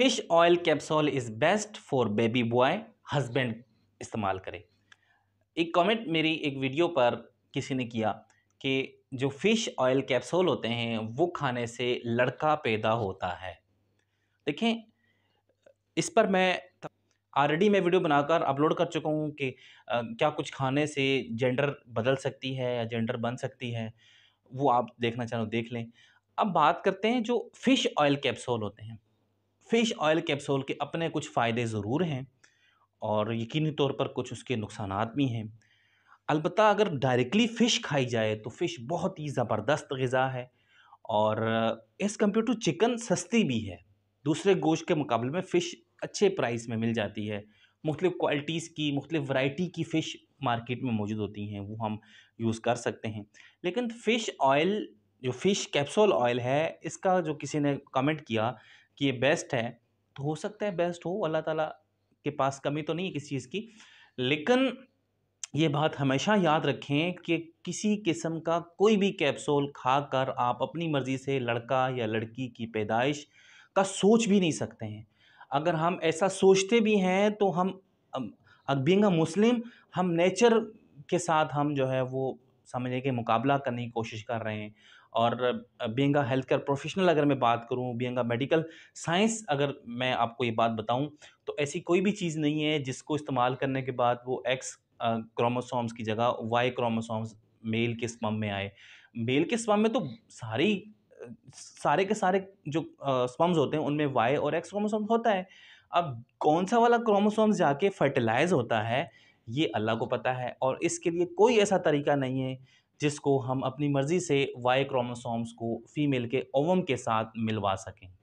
fish oil capsule is best for baby boy husband इस्तेमाल करें एक कमेंट मेरी एक वीडियो पर किसी ने किया कि जो फ़िश ऑयल कैप्सूल होते हैं वो खाने से लड़का पैदा होता है देखें इस पर मैं ऑलरेडी मैं वीडियो बनाकर अपलोड कर चुका हूँ कि आ, क्या कुछ खाने से जेंडर बदल सकती है या जेंडर बन सकती है वो आप देखना चाहो देख लें अब बात करते हैं जो फ़िश ऑयल कैप्सूल होते हैं फ़िश ऑयल कैप्सूल के अपने कुछ फ़ायदे ज़रूर हैं और यकीनी तौर पर कुछ उसके नुकसान भी हैं अलबत् अगर डायरेक्टली फ़िश खाई जाए तो फ़िश बहुत ही ज़बरदस्त गज़ा है और एज़ कम्पेयर टू चिकन सस्ती भी है दूसरे गोश्त के मुकाबले में फ़िश अच्छे प्राइस में मिल जाती है मुख्तु क्वालिटीज़ की मुख्त वाइटी की फ़िश मार्केट में मौजूद होती हैं वो हम यूज़ कर सकते हैं लेकिन फ़िश ऑयल जो फ़िश कैप्सूल ऑयल है इसका जो किसी ने कमेंट किया कि ये बेस्ट है तो हो सकता है बेस्ट हो अल्लाह ताला के पास कमी तो नहीं है किसी चीज़ की लेकिन ये बात हमेशा याद रखें कि किसी किस्म का कोई भी कैप्सूल खाकर आप अपनी मर्ज़ी से लड़का या लड़की की पैदाइश का सोच भी नहीं सकते हैं अगर हम ऐसा सोचते भी हैं तो हम बींग अ मुस्लिम हम नेचर के साथ हम जो है वो समझें कि मुकाबला करने की कोशिश कर रहे हैं और बेंगा हेल्थ केयर प्रोफेशनल अगर मैं बात करूँ बेंगा मेडिकल साइंस अगर मैं आपको ये बात बताऊँ तो ऐसी कोई भी चीज़ नहीं है जिसको इस्तेमाल करने के बाद वो एक्स क्रोमोसोम्स की जगह वाई क्रोमोसोम्स मेल के स्पम में आए मेल के स्पम में तो सारी सारे के सारे जो स्पम्स होते हैं उनमें वाई और एक्स क्रोमोसोम होता है अब कौन सा वाला क्रोमोसोम्स जाके फर्टिलाइज होता है ये अल्लाह को पता है और इसके लिए कोई ऐसा तरीका नहीं है जिसको हम अपनी मर्ज़ी से वाई क्रोमोसोम्स को फीमेल के ओवम के साथ मिलवा सकें